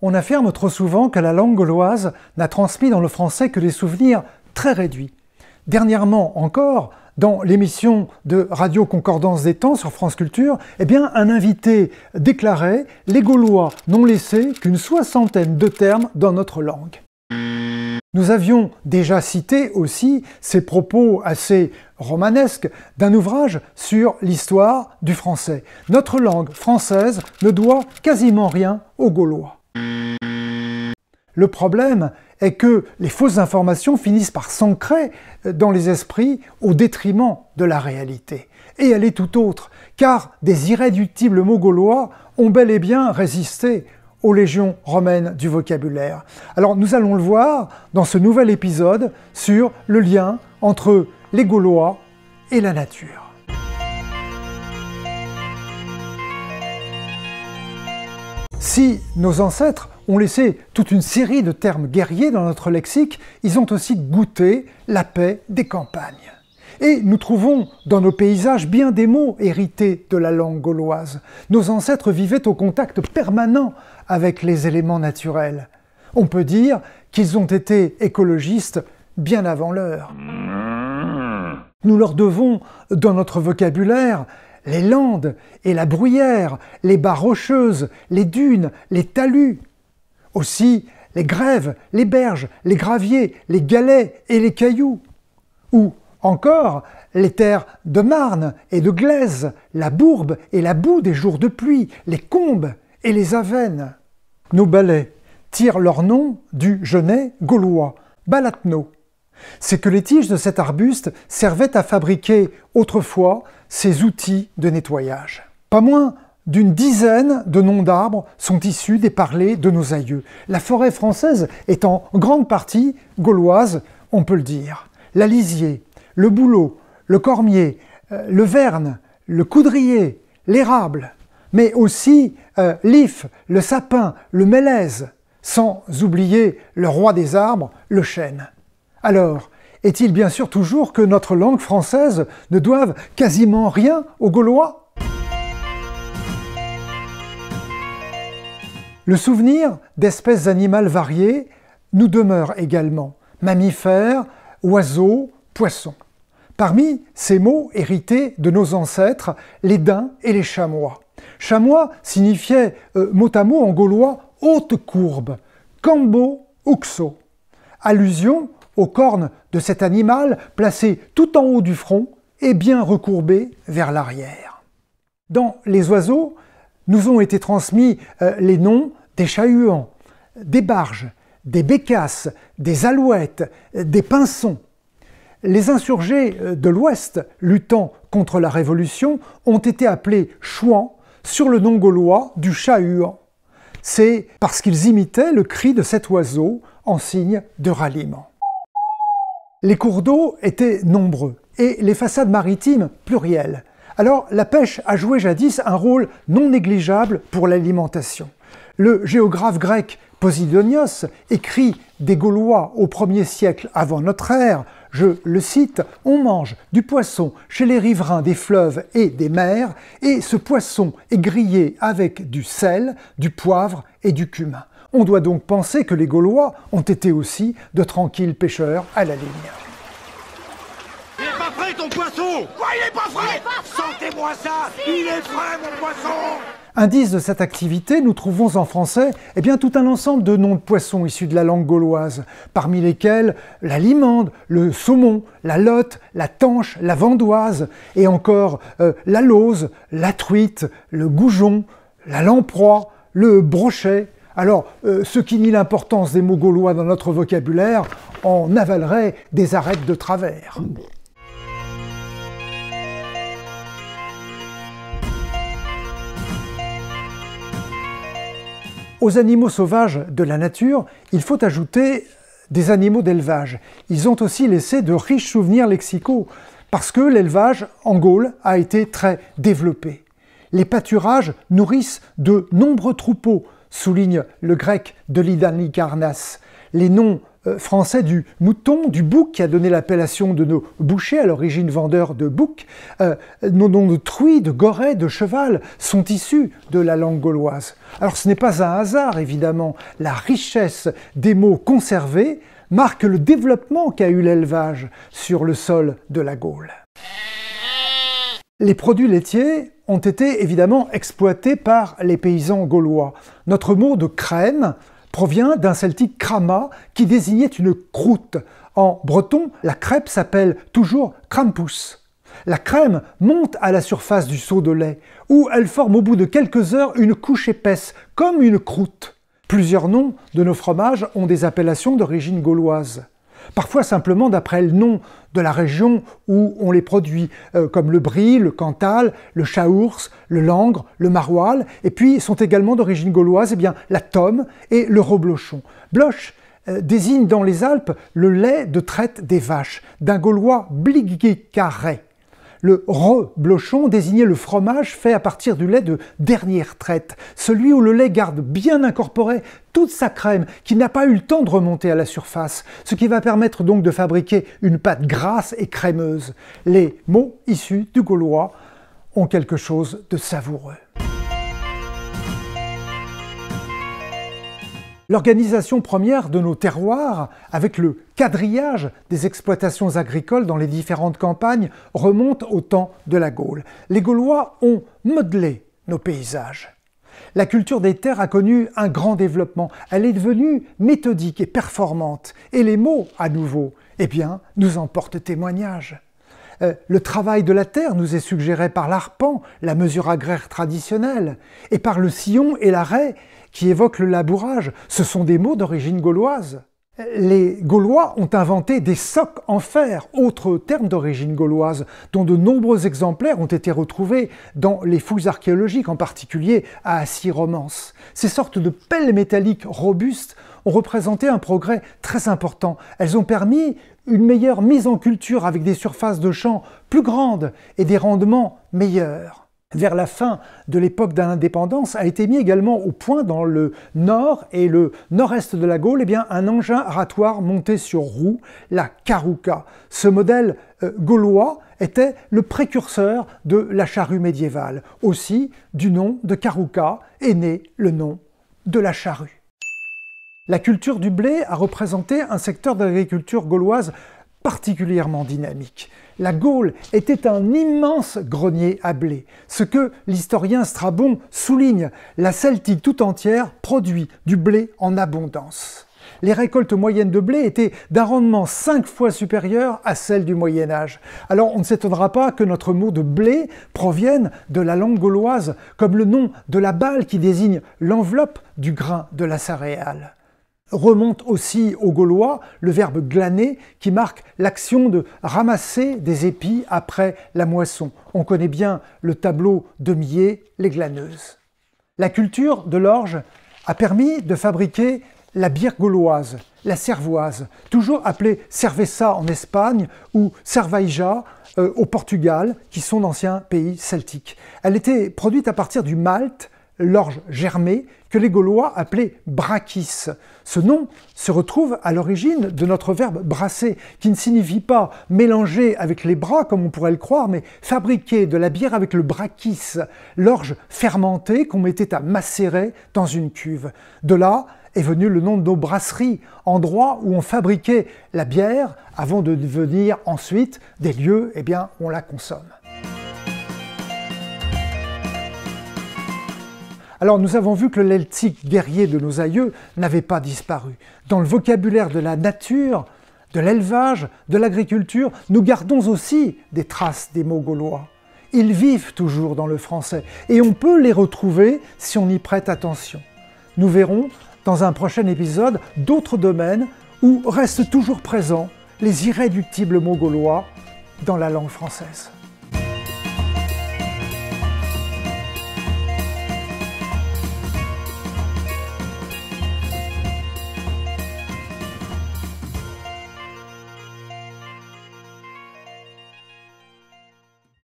On affirme trop souvent que la langue gauloise n'a transmis dans le français que des souvenirs très réduits. Dernièrement encore, dans l'émission de Radio Concordance des Temps sur France Culture, eh bien, un invité déclarait Les Gaulois n'ont laissé qu'une soixantaine de termes dans notre langue. Nous avions déjà cité aussi ces propos assez romanesques d'un ouvrage sur l'histoire du français. Notre langue française ne doit quasiment rien aux Gaulois. Le problème est que les fausses informations finissent par s'ancrer dans les esprits au détriment de la réalité. Et elle est tout autre, car des irréductibles mots gaulois ont bel et bien résisté aux légions romaines du vocabulaire. Alors nous allons le voir dans ce nouvel épisode sur le lien entre les Gaulois et la nature. Si nos ancêtres ont laissé toute une série de termes guerriers dans notre lexique, ils ont aussi goûté la paix des campagnes. Et nous trouvons dans nos paysages bien des mots hérités de la langue gauloise. Nos ancêtres vivaient au contact permanent avec les éléments naturels. On peut dire qu'ils ont été écologistes bien avant l'heure. Nous leur devons, dans notre vocabulaire, les landes et la bruyère, les bas rocheuses, les dunes, les talus. Aussi les grèves, les berges, les graviers, les galets et les cailloux. Ou encore les terres de Marne et de Glaise, la bourbe et la boue des jours de pluie, les combes et les avennes. Nos balais tirent leur nom du genêt gaulois, Balatno, c'est que les tiges de cet arbuste servaient à fabriquer autrefois ces outils de nettoyage. Pas moins d'une dizaine de noms d'arbres sont issus des parlers de nos aïeux. La forêt française est en grande partie gauloise, on peut le dire. lisier, le bouleau, le cormier, euh, le verne, le coudrier, l'érable, mais aussi euh, l'if, le sapin, le mélèze, sans oublier le roi des arbres, le chêne. Alors, est-il bien sûr toujours que notre langue française ne doive quasiment rien aux Gaulois Le souvenir d'espèces animales variées nous demeure également, mammifères, oiseaux, poissons. Parmi ces mots hérités de nos ancêtres, les daims et les chamois. Chamois signifiait motamo euh, mot à mot en gaulois haute courbe, cambo oxo ». allusion aux cornes de cet animal placé tout en haut du front et bien recourbé vers l'arrière. Dans les oiseaux, nous ont été transmis euh, les noms des chats des barges, des bécasses, des alouettes, des pinsons. Les insurgés euh, de l'Ouest luttant contre la Révolution ont été appelés chouans sur le nom gaulois du chat C'est parce qu'ils imitaient le cri de cet oiseau en signe de ralliement. Les cours d'eau étaient nombreux et les façades maritimes plurielles. Alors la pêche a joué jadis un rôle non négligeable pour l'alimentation. Le géographe grec Posidonios écrit des Gaulois au 1er siècle avant notre ère, je le cite, On mange du poisson chez les riverains des fleuves et des mers, et ce poisson est grillé avec du sel, du poivre et du cumin. On doit donc penser que les Gaulois ont été aussi de tranquilles pêcheurs à la ligne. Il pas ton poisson il pas frais, Sentez-moi ça Il est frais mon poisson Indice de cette activité, nous trouvons en français eh bien, tout un ensemble de noms de poissons issus de la langue gauloise, parmi lesquels la limande, le saumon, la lotte, la tanche, la vandoise, et encore euh, la lose, la truite, le goujon, la lamproie, le brochet, alors, euh, ce qui nie l'importance des mots gaulois dans notre vocabulaire en avalerait des arêtes de travers. Aux animaux sauvages de la nature, il faut ajouter des animaux d'élevage. Ils ont aussi laissé de riches souvenirs lexicaux, parce que l'élevage en Gaule a été très développé. Les pâturages nourrissent de nombreux troupeaux, souligne le grec de Licarnas Les noms euh, français du mouton, du bouc, qui a donné l'appellation de nos bouchers, à l'origine vendeur de bouc, euh, nos noms de truie, de goret, de cheval, sont issus de la langue gauloise. Alors ce n'est pas un hasard, évidemment, la richesse des mots conservés marque le développement qu'a eu l'élevage sur le sol de la Gaule. Les produits laitiers ont été évidemment exploités par les paysans gaulois. Notre mot de crème provient d'un celtique crama qui désignait une croûte. En breton, la crêpe s'appelle toujours crampus. La crème monte à la surface du seau de lait, où elle forme au bout de quelques heures une couche épaisse, comme une croûte. Plusieurs noms de nos fromages ont des appellations d'origine gauloise parfois simplement d'après le nom de la région où on les produit, euh, comme le brie, le cantal, le chaours, le langre, le maroilles, et puis sont également d'origine gauloise eh bien, la tome et le roblochon. Bloch euh, désigne dans les Alpes le lait de traite des vaches, d'un gaulois bligué carré le reblochon désignait le fromage fait à partir du lait de dernière traite, celui où le lait garde bien incorporé toute sa crème, qui n'a pas eu le temps de remonter à la surface, ce qui va permettre donc de fabriquer une pâte grasse et crémeuse. Les mots issus du gaulois ont quelque chose de savoureux. L'organisation première de nos terroirs, avec le quadrillage des exploitations agricoles dans les différentes campagnes, remonte au temps de la Gaule. Les Gaulois ont modelé nos paysages. La culture des terres a connu un grand développement. Elle est devenue méthodique et performante. Et les mots, à nouveau, eh bien, nous en portent témoignage. Euh, le travail de la terre nous est suggéré par l'arpent, la mesure agraire traditionnelle, et par le sillon et l'arrêt, qui évoquent le labourage. Ce sont des mots d'origine gauloise. Les Gaulois ont inventé des socs en fer, autre terme d'origine gauloise, dont de nombreux exemplaires ont été retrouvés dans les fouilles archéologiques, en particulier à Assy-Romance. Ces sortes de pelles métalliques robustes ont représenté un progrès très important. Elles ont permis une meilleure mise en culture avec des surfaces de champs plus grandes et des rendements meilleurs vers la fin de l'époque de l'indépendance, a été mis également au point dans le nord et le nord-est de la Gaule, eh bien, un engin aratoire monté sur roue, la Carouca. Ce modèle euh, gaulois était le précurseur de la charrue médiévale. Aussi, du nom de Carouca est né le nom de la charrue. La culture du blé a représenté un secteur de l'agriculture gauloise particulièrement dynamique. La Gaule était un immense grenier à blé, ce que l'historien Strabon souligne. La Celtique tout entière produit du blé en abondance. Les récoltes moyennes de blé étaient d'un rendement cinq fois supérieur à celles du Moyen Âge. Alors on ne s'étonnera pas que notre mot de blé provienne de la langue gauloise, comme le nom de la balle qui désigne l'enveloppe du grain de la céréale. Remonte aussi aux Gaulois le verbe glaner qui marque l'action de ramasser des épis après la moisson. On connaît bien le tableau de Millet, les glaneuses. La culture de l'orge a permis de fabriquer la bière gauloise, la cervoise, toujours appelée cerveza en Espagne ou cervaija euh, au Portugal, qui sont d'anciens pays celtiques. Elle était produite à partir du Malte, l'orge germée, que les Gaulois appelaient brachis. Ce nom se retrouve à l'origine de notre verbe brasser, qui ne signifie pas mélanger avec les bras comme on pourrait le croire, mais fabriquer de la bière avec le brachis, l'orge fermentée qu'on mettait à macérer dans une cuve. De là est venu le nom de nos brasseries, endroits où on fabriquait la bière avant de devenir ensuite des lieux eh bien, où on la consomme. Alors nous avons vu que le leltique guerrier de nos aïeux n'avait pas disparu. Dans le vocabulaire de la nature, de l'élevage, de l'agriculture, nous gardons aussi des traces des mots gaulois. Ils vivent toujours dans le français et on peut les retrouver si on y prête attention. Nous verrons dans un prochain épisode d'autres domaines où restent toujours présents les irréductibles mots gaulois dans la langue française.